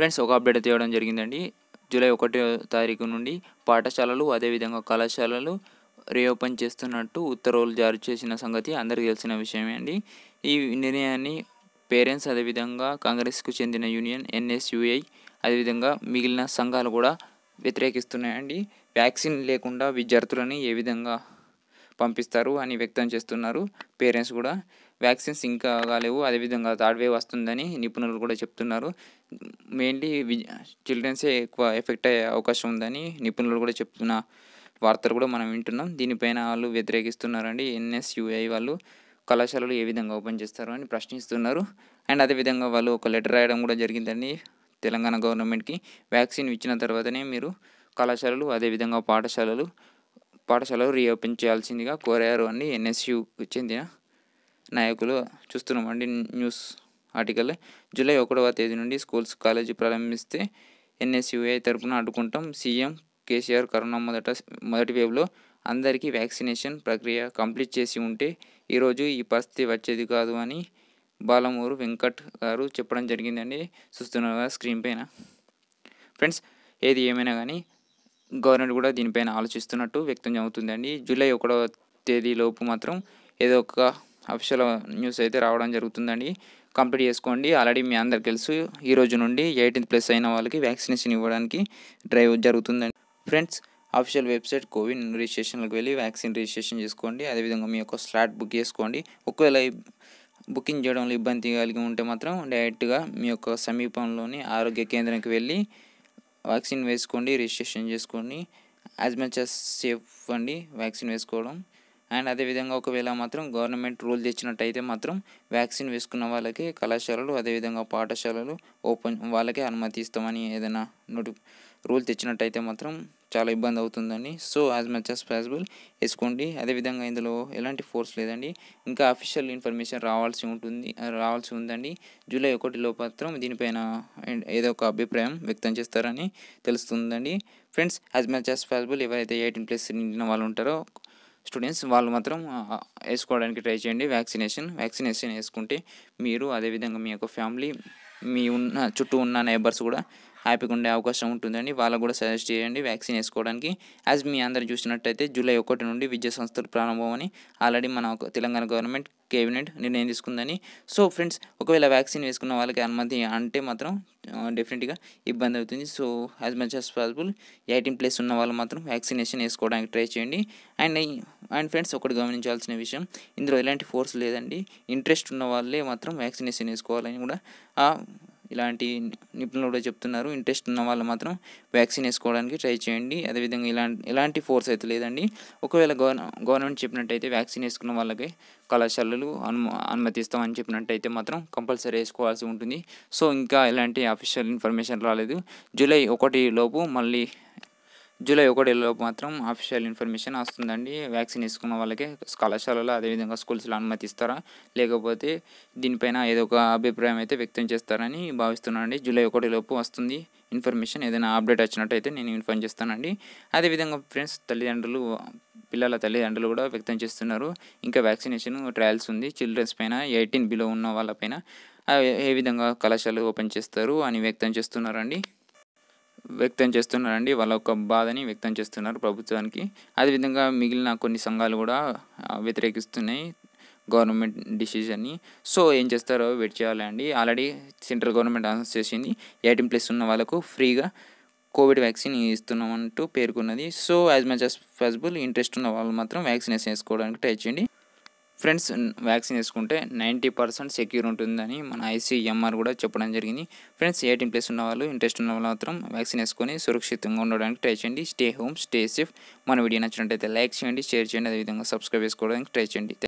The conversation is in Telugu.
ఫ్రెండ్స్ ఒక అప్డేట్ తేవడం జరిగిందండి జూలై ఒకటో తారీఖు నుండి పాఠశాలలు అదేవిధంగా కళాశాలలు రీఓపెన్ చేస్తున్నట్టు ఉత్తర్వులు జారీ చేసిన సంగతి అందరికీ తెలిసిన విషయమే అండి ఈ నిర్ణయాన్ని పేరెంట్స్ అదేవిధంగా కాంగ్రెస్కు చెందిన యూనియన్ ఎన్ఎస్యుఐ అదేవిధంగా మిగిలిన సంఘాలు కూడా వ్యతిరేకిస్తున్నాయండి వ్యాక్సిన్ లేకుండా విద్యార్థులని ఏ విధంగా పంపిస్తారు అని వ్యక్తం చేస్తున్నారు పేరెంట్స్ కూడా వ్యాక్సిన్స్ ఇంకా కాలేవు అదేవిధంగా థర్డ్ వేవ్ వస్తుందని నిపుణులు కూడా చెప్తున్నారు మెయిన్లీ చిల్డ్రన్సే ఎక్కువ ఎఫెక్ట్ అయ్యే అవకాశం ఉందని నిపుణులు కూడా చెప్తున్న వార్తలు కూడా మనం వింటున్నాం దీనిపైన వాళ్ళు వ్యతిరేకిస్తున్నారండి ఎన్ఎస్యుఐ వాళ్ళు కళాశాలలు ఏ విధంగా ఓపెన్ చేస్తారు అని ప్రశ్నిస్తున్నారు అండ్ అదేవిధంగా వాళ్ళు ఒక లెటర్ రాయడం కూడా జరిగిందండి తెలంగాణ గవర్నమెంట్కి వ్యాక్సిన్ ఇచ్చిన తర్వాతనే మీరు కళాశాలలు అదేవిధంగా పాఠశాలలు పాఠశాలలు రీఓపెన్ చేయాల్సిందిగా కోరారు అని ఎన్ఎస్యుకు చెందిన నాయకులు చూస్తున్నామండి న్యూస్ ఆర్టికల్ జూలై ఒకటవ తేదీ నుండి స్కూల్స్ కాలేజీ ప్రారంభిస్తే ఎన్ఎస్యుఐ తరపున అడ్డుకుంటాం సీఎం కేసీఆర్ కరోనా మొదట మొదటి వేవ్లో అందరికీ వ్యాక్సినేషన్ ప్రక్రియ కంప్లీట్ చేసి ఉంటే ఈరోజు ఈ పరిస్థితి వచ్చేది కాదు అని బాలమూరు వెంకట్ గారు చెప్పడం జరిగిందండి చూస్తున్నారు స్క్రీన్ పైన ఫ్రెండ్స్ ఏది ఏమైనా కానీ గవర్నమెంట్ కూడా దీనిపైన ఆలోచిస్తున్నట్టు వ్యక్తం అవుతుందండి జూలై ఒకటో తేదీలోపు మాత్రం ఏదో ఒక అఫీషియల్ న్యూస్ అయితే రావడం జరుగుతుందండి కంప్లీట్ చేసుకోండి ఆల్రెడీ మీ అందరికి తెలుసు ఈ రోజు నుండి ఎయిటీన్త్ ప్లస్ అయిన వాళ్ళకి వ్యాక్సినేషన్ ఇవ్వడానికి డ్రైవ్ జరుగుతుందండి ఫ్రెండ్స్ అఫీషియల్ వెబ్సైట్ కోవిన్ రిజిస్ట్రేషన్లకు వెళ్ళి వ్యాక్సిన్ రిజిస్ట్రేషన్ చేసుకోండి అదేవిధంగా మీ యొక్క స్లాట్ బుక్ చేసుకోండి ఒకవేళ బుకింగ్ చేయడంలో ఇబ్బంది కలిగి ఉంటే మాత్రం డైరెక్ట్గా మీ యొక్క సమీపంలోని ఆరోగ్య కేంద్రానికి వెళ్ళి వ్యాక్సిన్ వేసుకోండి రిజిస్ట్రేషన్ చేసుకోండి యాజ్ మచ్ యాజ్ సేఫ్ అండి వ్యాక్సిన్ వేసుకోవడం అండ్ అదేవిధంగా ఒకవేళ మాత్రం గవర్నమెంట్ రూల్ తెచ్చినట్టయితే మాత్రం వ్యాక్సిన్ వేసుకున్న వాళ్ళకి కళాశాలలు అదేవిధంగా పాఠశాలలు ఓపెన్ వాళ్ళకే అనుమతి ఇస్తామని ఏదైనా నోటి రూల్ తెచ్చినట్టయితే మాత్రం చాలా ఇబ్బంది అవుతుందండి so as much as possible వేసుకోండి అదేవిధంగా ఇందులో ఎలాంటి ఫోర్స్ లేదండి ఇంకా అఫీషియల్ ఇన్ఫర్మేషన్ రావాల్సి ఉంటుంది రావాల్సి ఉందండి జూలై ఒకటిలో మాత్రం దీనిపైన ఏదో ఒక అభిప్రాయం వ్యక్తం చేస్తారని తెలుస్తుందండి friends as much as possible ఎవరైతే ఎయిటీన్ ప్లస్ నిండిన వాళ్ళు ఉంటారో స్టూడెంట్స్ వాళ్ళు మాత్రం వేసుకోవడానికి ట్రై చేయండి వ్యాక్సినేషన్ వ్యాక్సినేషన్ వేసుకుంటే మీరు అదేవిధంగా మీ యొక్క ఫ్యామిలీ మీ ఉన్న చుట్టూ ఉన్న నైబర్స్ కూడా హ్యాపీగా ఉండే అవకాశం ఉంటుందండి వాళ్ళకు కూడా సజెస్ట్ చేయండి వ్యాక్సిన్ వేసుకోవడానికి యాజ్ మీ అందరు చూసినట్టయితే జూలై ఒకటి నుండి విద్యా సంస్థలు ప్రారంభమని ఆల్రెడీ మన తెలంగాణ గవర్నమెంట్ కేబినెట్ నిర్ణయం తీసుకుందని సో ఫ్రెండ్స్ ఒకవేళ వ్యాక్సిన్ వేసుకున్న వాళ్ళకి అనుమతి అంటే మాత్రం డెఫినెట్గా ఇబ్బంది అవుతుంది so as much as possible eighteen plus ఉన్న వాళ్ళు మాత్రం వ్యాక్సినేషన్ వేసుకోవడానికి ట్రై చేయండి అండ్ అండ్ ఫ్రెండ్స్ ఒకటి గమనించాల్సిన విషయం ఇందులో ఎలాంటి ఫోర్స్ లేదండి ఇంట్రెస్ట్ ఉన్న వాళ్ళే మాత్రం వ్యాక్సినేషన్ వేసుకోవాలని కూడా ఇలాంటి నిపుణులు కూడా చెప్తున్నారు ఇంట్రెస్ట్ ఉన్న వాళ్ళు మాత్రం వ్యాక్సిన్ వేసుకోవడానికి ట్రై చేయండి అదేవిధంగా ఇలాంటి ఎలాంటి ఫోర్స్ అయితే లేదండి ఒకవేళ గవర్నమెంట్ చెప్పినట్టయితే వ్యాక్సిన్ వేసుకున్న వాళ్ళకి కళాశాలలు అను అనుమతిస్తామని చెప్పినట్టయితే మాత్రం కంపల్సరీ వేసుకోవాల్సి ఉంటుంది సో ఇంకా ఎలాంటి అఫీషియల్ ఇన్ఫర్మేషన్ రాలేదు జూలై ఒకటి లోపు మళ్ళీ జూలై ఒకటిలోపు మాత్రం అఫీషియల్ ఇన్ఫర్మేషన్ వస్తుందండి వ్యాక్సిన్ వేసుకున్న వాళ్ళకి కళాశాలలో అదేవిధంగా స్కూల్స్లో అనుమతిస్తారా లేకపోతే దీనిపైన ఏదో ఒక అభిప్రాయం అయితే వ్యక్తం చేస్తారని భావిస్తున్నానండి జూలై ఒకటిలోపు వస్తుంది ఇన్ఫర్మేషన్ ఏదైనా అప్డేట్ వచ్చినట్టయితే నేను ఇన్ఫార్మ్ చేస్తానండి అదేవిధంగా ఫ్రెండ్స్ తల్లిదండ్రులు పిల్లల తల్లిదండ్రులు కూడా వ్యక్తం చేస్తున్నారు ఇంకా వ్యాక్సినేషన్ ట్రయల్స్ ఉంది చిల్డ్రన్స్ పైన ఎయిటీన్ బిలో ఉన్న వాళ్ళపైన ఏ విధంగా కళాశాలలు ఓపెన్ చేస్తారు అని వ్యక్తం చేస్తున్నారండి వ్యక్తం చేస్తున్నారండి వాళ్ళ యొక్క బాధని వ్యక్తం చేస్తున్నారు ప్రభుత్వానికి అదేవిధంగా మిగిలిన కొన్ని సంఘాలు కూడా వ్యతిరేకిస్తున్నాయి గవర్నమెంట్ డిసిజన్ని సో ఏం చేస్తారో వెయిట్ చేయాలండి ఆల్రెడీ సెంట్రల్ గవర్నమెంట్ అనౌన్స్ చేసింది ఎయిటీన్ ప్లస్ ఉన్న వాళ్ళకు ఫ్రీగా కోవిడ్ వ్యాక్సిన్ ఇస్తున్నామంటూ పేర్కొన్నది so as much as possible interest ఉన్న వాళ్ళు మాత్రం వ్యాక్సినేషన్ వేసుకోవడానికి ట్రై చేయండి ఫ్రెండ్స్ వ్యాక్సిన్ వేసుకుంటే నైంటీ పర్సెంట్ సెక్యూర్ ఉంటుందని మన ఐసీఎంఆర్ కూడా చెప్పడం జరిగింది ఫ్రెండ్స్ ఎయిటీన్ ప్లస్ ఉన్న వాళ్ళు ఇంట్రెస్ట్ ఉన్న వాళ్ళు మాత్రం వ్యాక్సిన్ వేసుకొని సురక్షితంగా ఉండడానికి ట్రై చేయండి స్టే హోమ్ స్టే సేఫ్ మన వీడియో నచ్చినట్టయితే లైక్ చేయండి షేర్ చేయండి అదేవిధంగా సబ్స్క్రైబ్ చేసుకోవడానికి ట్రై చేయండి